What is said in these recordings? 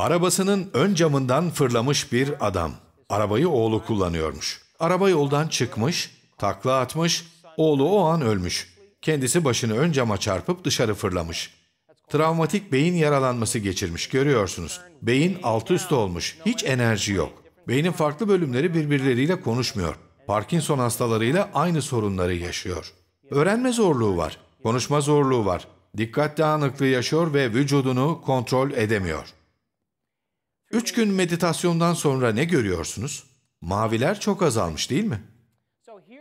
Arabasının ön camından fırlamış bir adam. Arabayı oğlu kullanıyormuş. Araba yoldan çıkmış, takla atmış, oğlu o an ölmüş. Kendisi başını ön cama çarpıp dışarı fırlamış. Travmatik beyin yaralanması geçirmiş görüyorsunuz. Beyin alt üst olmuş, hiç enerji yok. Beynin farklı bölümleri birbirleriyle konuşmuyor. Parkinson hastalarıyla aynı sorunları yaşıyor. Öğrenme zorluğu var, konuşma zorluğu var. Dikkat dağınıklığı yaşıyor ve vücudunu kontrol edemiyor. Üç gün meditasyondan sonra ne görüyorsunuz? Maviler çok azalmış değil mi?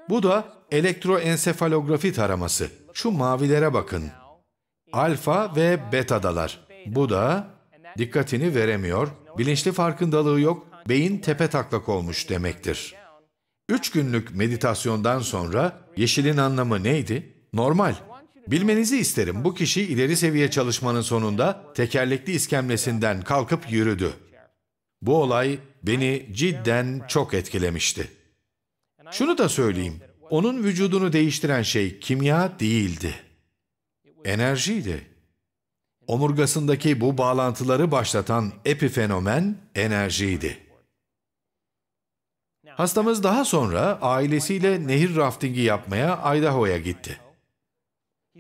Bu da elektroensefalografi taraması. Şu mavilere bakın. Alfa ve betadalar. Bu da dikkatini veremiyor, bilinçli farkındalığı yok, beyin tepe taklak olmuş demektir. Üç günlük meditasyondan sonra yeşilin anlamı neydi? Normal. Bilmenizi isterim bu kişi ileri seviye çalışmanın sonunda tekerlekli iskemlesinden kalkıp yürüdü. Bu olay beni cidden çok etkilemişti. Şunu da söyleyeyim, onun vücudunu değiştiren şey kimya değildi. Enerjiydi. Omurgasındaki bu bağlantıları başlatan epifenomen enerjiydi. Hastamız daha sonra ailesiyle nehir raftingi yapmaya Idaho'ya gitti.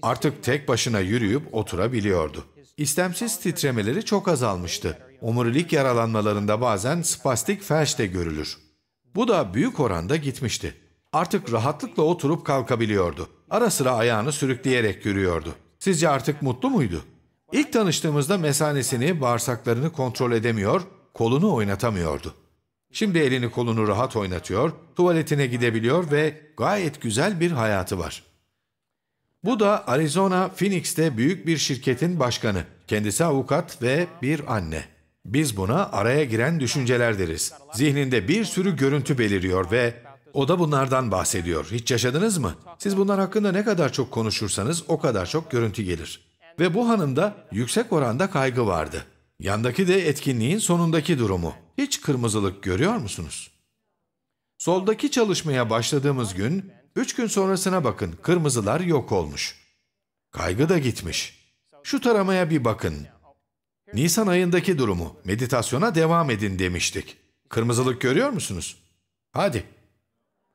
Artık tek başına yürüyüp oturabiliyordu. İstemsiz titremeleri çok azalmıştı. Omurilik yaralanmalarında bazen spastik felç de görülür. Bu da büyük oranda gitmişti. Artık rahatlıkla oturup kalkabiliyordu. Ara sıra ayağını sürükleyerek yürüyordu. Sizce artık mutlu muydu? İlk tanıştığımızda mesanesini, bağırsaklarını kontrol edemiyor, kolunu oynatamıyordu. Şimdi elini kolunu rahat oynatıyor, tuvaletine gidebiliyor ve gayet güzel bir hayatı var.'' Bu da Arizona Phoenix'te büyük bir şirketin başkanı. Kendisi avukat ve bir anne. Biz buna araya giren düşünceler deriz. Zihninde bir sürü görüntü beliriyor ve o da bunlardan bahsediyor. Hiç yaşadınız mı? Siz bunlar hakkında ne kadar çok konuşursanız o kadar çok görüntü gelir. Ve bu hanımda yüksek oranda kaygı vardı. Yandaki de etkinliğin sonundaki durumu. Hiç kırmızılık görüyor musunuz? Soldaki çalışmaya başladığımız gün Üç gün sonrasına bakın, kırmızılar yok olmuş. Kaygı da gitmiş. Şu taramaya bir bakın. Nisan ayındaki durumu, meditasyona devam edin demiştik. Kırmızılık görüyor musunuz? Hadi.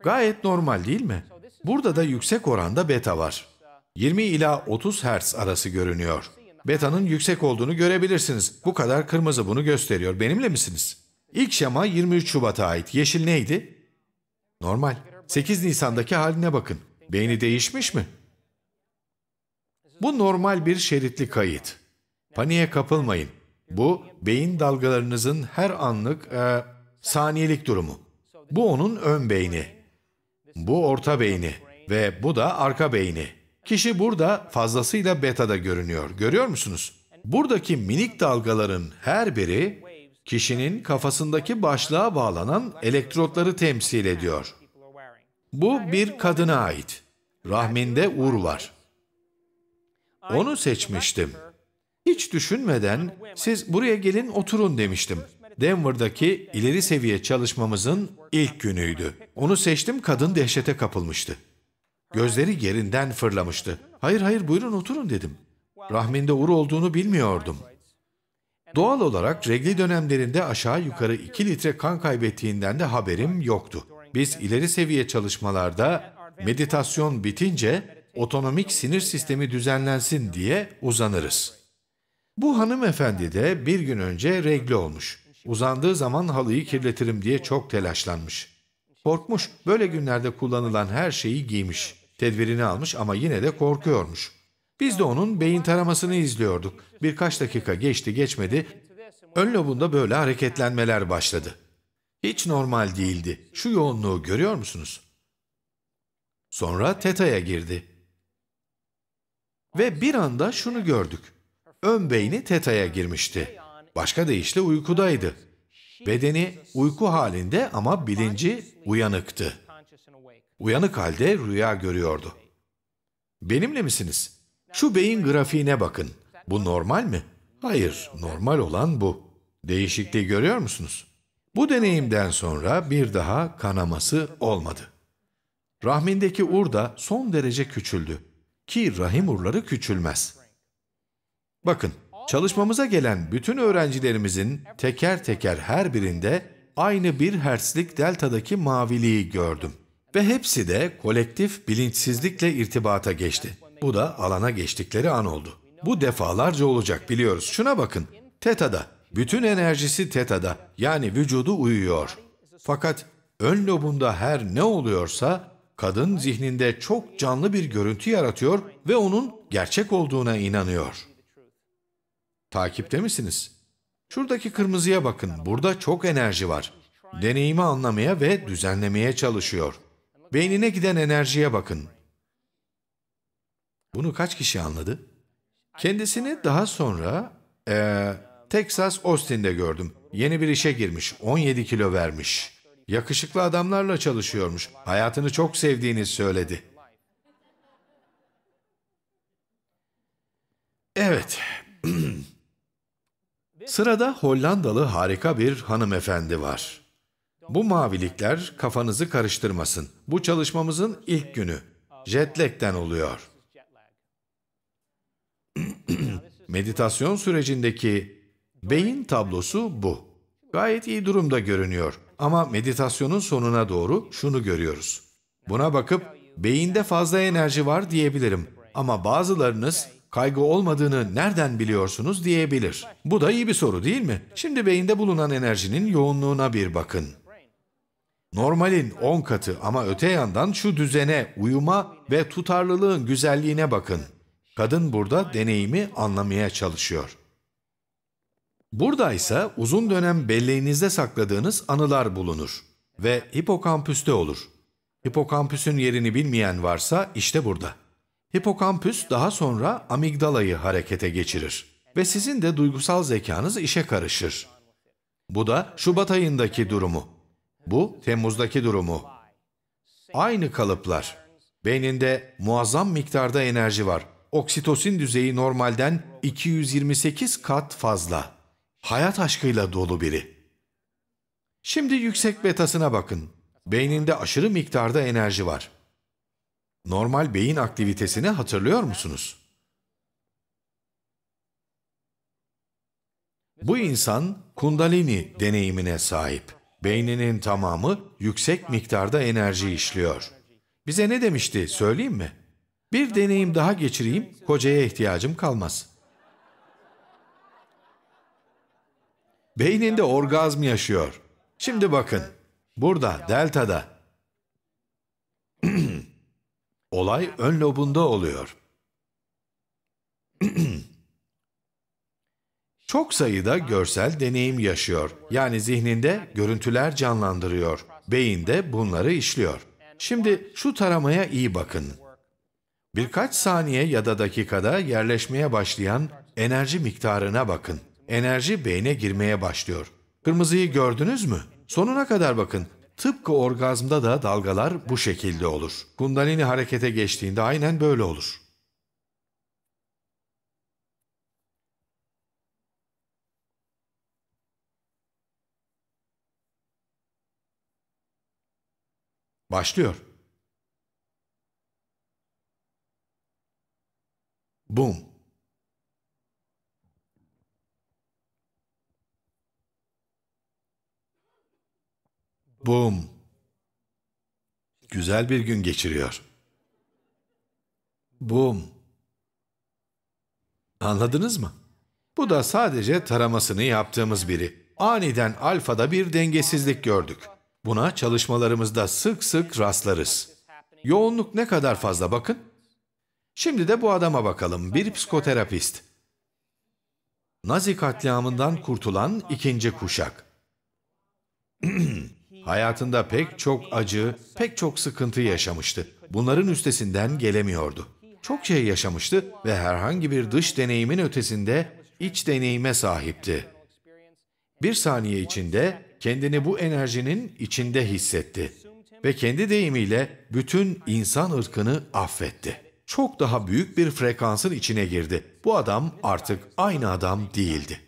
Gayet normal değil mi? Burada da yüksek oranda beta var. 20 ila 30 hertz arası görünüyor. Beta'nın yüksek olduğunu görebilirsiniz. Bu kadar kırmızı bunu gösteriyor. Benimle misiniz? İlk şema 23 Şubat'a ait. Yeşil neydi? Normal. 8 Nisan'daki haline bakın. Beyni değişmiş mi? Bu normal bir şeritli kayıt. Paniğe kapılmayın. Bu beyin dalgalarınızın her anlık e, saniyelik durumu. Bu onun ön beyni. Bu orta beyni ve bu da arka beyni. Kişi burada fazlasıyla beta'da görünüyor. Görüyor musunuz? Buradaki minik dalgaların her biri kişinin kafasındaki başlığa bağlanan elektrotları temsil ediyor. Bu bir kadına ait. Rahminde ur var. Onu seçmiştim. Hiç düşünmeden siz buraya gelin oturun demiştim. Denver'daki ileri seviye çalışmamızın ilk günüydü. Onu seçtim kadın dehşete kapılmıştı. Gözleri yerinden fırlamıştı. Hayır hayır buyurun oturun dedim. Rahminde ur olduğunu bilmiyordum. Doğal olarak regli dönemlerinde aşağı yukarı 2 litre kan kaybettiğinden de haberim yoktu biz ileri seviye çalışmalarda meditasyon bitince otonomik sinir sistemi düzenlensin diye uzanırız. Bu hanımefendi de bir gün önce regle olmuş. Uzandığı zaman halıyı kirletirim diye çok telaşlanmış. Korkmuş, böyle günlerde kullanılan her şeyi giymiş. Tedbirini almış ama yine de korkuyormuş. Biz de onun beyin taramasını izliyorduk. Birkaç dakika geçti geçmedi, ön lobunda böyle hareketlenmeler başladı. Hiç normal değildi. Şu yoğunluğu görüyor musunuz? Sonra Teta'ya girdi. Ve bir anda şunu gördük. Ön beyni Teta'ya girmişti. Başka deyişle uykudaydı. Bedeni uyku halinde ama bilinci uyanıktı. Uyanık halde rüya görüyordu. Benimle misiniz? Şu beyin grafiğine bakın. Bu normal mi? Hayır, normal olan bu. Değişikliği görüyor musunuz? Bu deneyimden sonra bir daha kanaması olmadı. Rahmindeki ur da son derece küçüldü ki rahim urları küçülmez. Bakın, çalışmamıza gelen bütün öğrencilerimizin teker teker her birinde aynı bir hertzlik deltadaki maviliği gördüm. Ve hepsi de kolektif bilinçsizlikle irtibata geçti. Bu da alana geçtikleri an oldu. Bu defalarca olacak biliyoruz. Şuna bakın, teta'da bütün enerjisi teta'da yani vücudu uyuyor. Fakat ön lobunda her ne oluyorsa kadın zihninde çok canlı bir görüntü yaratıyor ve onun gerçek olduğuna inanıyor. Takipte misiniz? Şuradaki kırmızıya bakın. Burada çok enerji var. Deneyimi anlamaya ve düzenlemeye çalışıyor. Beynine giden enerjiye bakın. Bunu kaç kişi anladı? Kendisini daha sonra ee, Texas Austin'de gördüm. Yeni bir işe girmiş, 17 kilo vermiş. Yakışıklı adamlarla çalışıyormuş. Hayatını çok sevdiğini söyledi. Evet. Sırada Hollandalı harika bir hanımefendi var. Bu mavilikler kafanızı karıştırmasın. Bu çalışmamızın ilk günü. Jetlag'den oluyor. Meditasyon sürecindeki Beyin tablosu bu. Gayet iyi durumda görünüyor. Ama meditasyonun sonuna doğru şunu görüyoruz. Buna bakıp beyinde fazla enerji var diyebilirim. Ama bazılarınız kaygı olmadığını nereden biliyorsunuz diyebilir. Bu da iyi bir soru değil mi? Şimdi beyinde bulunan enerjinin yoğunluğuna bir bakın. Normalin 10 katı ama öte yandan şu düzene, uyuma ve tutarlılığın güzelliğine bakın. Kadın burada deneyimi anlamaya çalışıyor. Burada ise uzun dönem belleğinizde sakladığınız anılar bulunur ve hipokampüste olur. Hipokampüsün yerini bilmeyen varsa işte burada. Hipokampüs daha sonra amigdalayı harekete geçirir ve sizin de duygusal zekanız işe karışır. Bu da Şubat ayındaki durumu. Bu Temmuz'daki durumu. Aynı kalıplar. Beyninde muazzam miktarda enerji var. Oksitosin düzeyi normalden 228 kat fazla hayat aşkıyla dolu biri. Şimdi yüksek betasına bakın. Beyninde aşırı miktarda enerji var. Normal beyin aktivitesini hatırlıyor musunuz? Bu insan kundalini deneyimine sahip. Beyninin tamamı yüksek miktarda enerji işliyor. Bize ne demişti söyleyeyim mi? Bir deneyim daha geçireyim, kocaya ihtiyacım kalmaz.'' Beyninde orgazm yaşıyor. Şimdi bakın, burada, deltada. Olay ön lobunda oluyor. Çok sayıda görsel deneyim yaşıyor. Yani zihninde görüntüler canlandırıyor. Beyinde bunları işliyor. Şimdi şu taramaya iyi bakın. Birkaç saniye ya da dakikada yerleşmeye başlayan enerji miktarına bakın enerji beyne girmeye başlıyor. Kırmızıyı gördünüz mü? Sonuna kadar bakın. Tıpkı orgazmda da dalgalar bu şekilde olur. Kundalini harekete geçtiğinde aynen böyle olur. Başlıyor. Boom. Bum. Güzel bir gün geçiriyor. Bum. Anladınız mı? Bu da sadece taramasını yaptığımız biri. Aniden alfada bir dengesizlik gördük. Buna çalışmalarımızda sık sık rastlarız. Yoğunluk ne kadar fazla bakın. Şimdi de bu adama bakalım, bir psikoterapist. Nazi katliamından kurtulan ikinci kuşak. Hayatında pek çok acı, pek çok sıkıntı yaşamıştı. Bunların üstesinden gelemiyordu. Çok şey yaşamıştı ve herhangi bir dış deneyimin ötesinde iç deneyime sahipti. Bir saniye içinde kendini bu enerjinin içinde hissetti ve kendi deyimiyle bütün insan ırkını affetti. Çok daha büyük bir frekansın içine girdi. Bu adam artık aynı adam değildi.